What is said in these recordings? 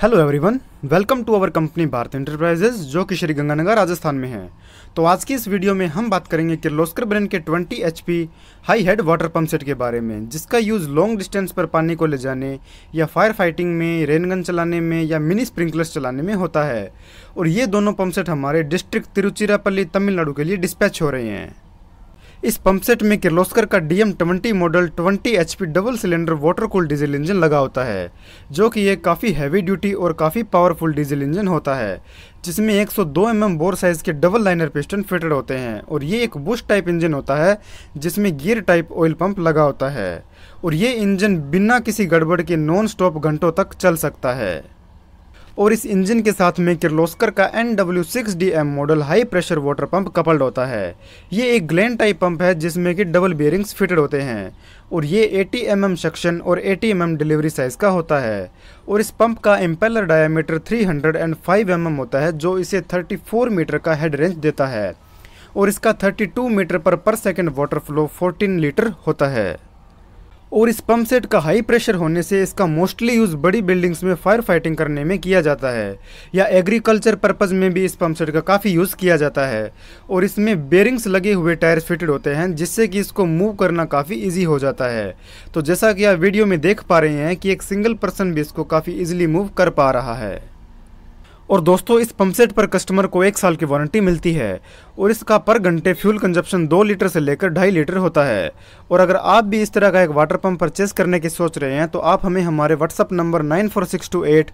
hello everyone welcome to our company Bharat enterprises जो कि श्रीगंगानगर राजस्थान में है तो आज की इस वीडियो में हम बात करेंगे किर्लोस्कर ब्रांड के 20 H high head water pump set के बारे में जिसका यूज़ लॉन्ग डिस्टेंस पर पानी को ले जाने या फायर फाइटिंग में रेनगन चलाने में या मिनी स्प्रिंकलर्स चलाने में होता है और ये दोनों पंप सेट हमारे डिस्ट्रिक्ट तिरुचिरापल्ली तमिलनाडु के लिए डिस्पैच हो रहे हैं इस पंप सेट में किर्लोस्कर का D M twenty model 20 HP double cylinder water cool diesel engine लगा होता है जो कि यह काफ़ी हैवी ड्यूटी और काफ़ी पावरफुल डीजल इंजन होता है जिसमें 102 सौ mm बोर साइज़ के डबल लाइनर पिस्टन फिटेड होते हैं और ये एक बुश टाइप इंजन होता है जिसमें गियर टाइप ऑयल पंप लगा होता है और ये इंजन बिना किसी गड़बड़ के नॉन स्टॉप घंटों तक चल सकता है और इस इंजन के साथ में किर्लोस्कर का N W six D M model high pressure water pump coupled होता है ये एक ग्लैंड टाइप पंप है जिसमें कि डबल बेयरिंग्स फिटेड होते हैं और ये 80 एम एम सेक्शन और 80 एम एम डिलीवरी साइज़ का होता है और इस पंप का इम्पेलर डायामीटर 305 एम एम होता है जो इसे 34 मीटर का हेड रेंज देता है और इसका 32 मीटर पर पर सेकंड वाटर फ्लो 14 लीटर होता है और इस पंप सेट का हाई प्रेशर होने से इसका मोस्टली यूज़ बड़ी बिल्डिंग्स में फायर फाइटिंग करने में किया जाता है या एग्रीकल्चर पर्पज़ में भी इस पंप सेट का काफ़ी यूज़ किया जाता है और इसमें बेरिंग्स लगे हुए टायर फिटेड होते हैं जिससे कि इसको मूव करना काफ़ी ईजी हो जाता है तो जैसा कि आप वीडियो में देख पा रहे हैं कि एक सिंगल पर्सन भी इसको काफ़ी ईजिली मूव कर पा रहा है और दोस्तों इस पंप सेट पर कस्टमर को एक साल की वारंटी मिलती है और इसका पर घंटे फ्यूल कंजप्शन दो लीटर से लेकर ढाई लीटर होता है और अगर आप भी इस तरह का एक वाटर पंप परचेस करने की सोच रहे हैं तो आप हमें हमारे WhatsApp number nine four six two eight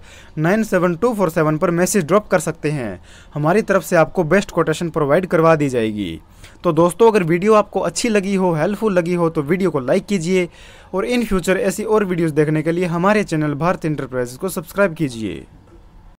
nine seven two four seven पर मैसेज ड्रॉप कर सकते हैं हमारी तरफ से आपको बेस्ट कोटेशन प्रोवाइड करवा दी जाएगी तो दोस्तों अगर वीडियो आपको अच्छी लगी हो हेल्पफुल लगी हो तो वीडियो को लाइक कीजिए और इन फ्यूचर ऐसी और वीडियोज़ देखने के लिए हमारे चैनल भारत इंटरप्राइजेस को सब्सक्राइब कीजिए